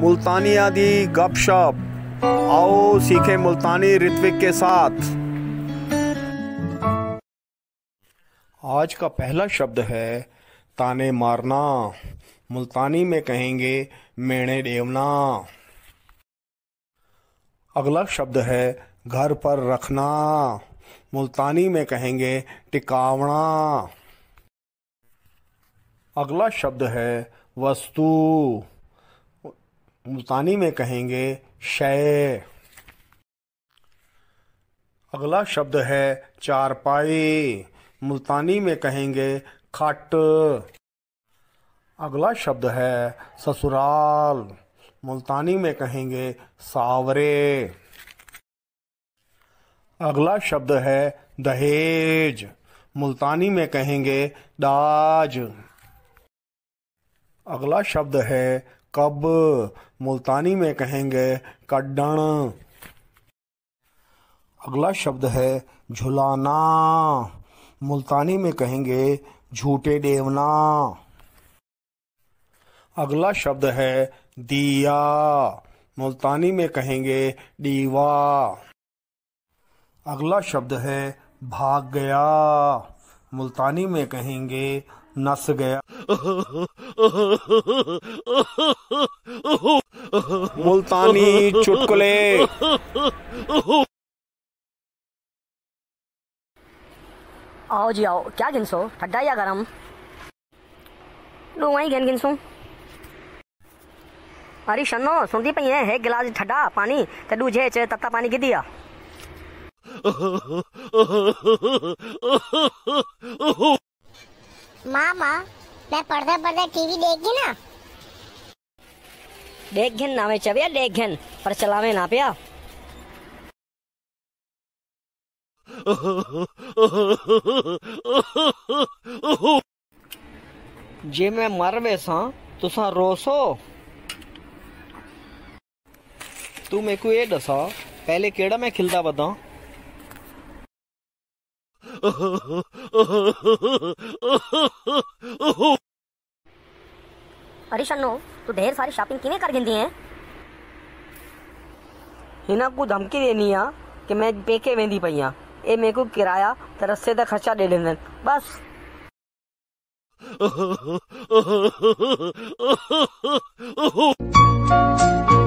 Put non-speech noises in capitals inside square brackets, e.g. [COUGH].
मुल्तानी आदि गपशप आओ सीखे मुल्तानी ऋत्विक के साथ आज का पहला शब्द है ताने मारना मुल्तानी में कहेंगे मेणे देवना अगला शब्द है घर पर रखना मुल्तानी में कहेंगे टिकावना अगला शब्द है वस्तु मुल्तानी में कहेंगे शय अगला शब्द है चारपाई मुल्तानी में कहेंगे खट अगला शब्द है ससुराल मुल्तानी में कहेंगे सावरे अगला शब्द है दहेज मुल्तानी में कहेंगे दाज अगला शब्द है कब मुल्तानी में कहेंगे कड्डण अगला शब्द है झुलाना मुल्तानी में कहेंगे झूठे देवना अगला शब्द है दिया मुल्तानी में कहेंगे दीवा अगला शब्द है भाग गया मुल्तानी में कहेंगे नस गया मुल्तानी चुटकुले आओ जी आओ क्या गिनसो ठंडा या गरम तू वहीं गिन गिनसू अरे शनो सुनती पई है एक गिलास ठंडा पानी ते दूजे च तत्ता पानी की दिया [LAUGHS] [LAUGHS] [LAUGHS] मामा मैं पढ़ते पढ़ते टीवी देख गई ना देख घेन नामे चबिया देख घन पर चलावे ना पिया जे मैं मर वेसा तुसा रोसो तू मेकू ये दसा पहले केड़ा मैं खिलता बता अरे तू ढेर सारी शॉपिंग किने कर गिंदी है हिना को धमकी देनी है कि मैं पेके वेंदी पई हां ए मेरे को किराया तरसे तो से खर्चा दे लेने बस Oh [LAUGHS] [LAUGHS]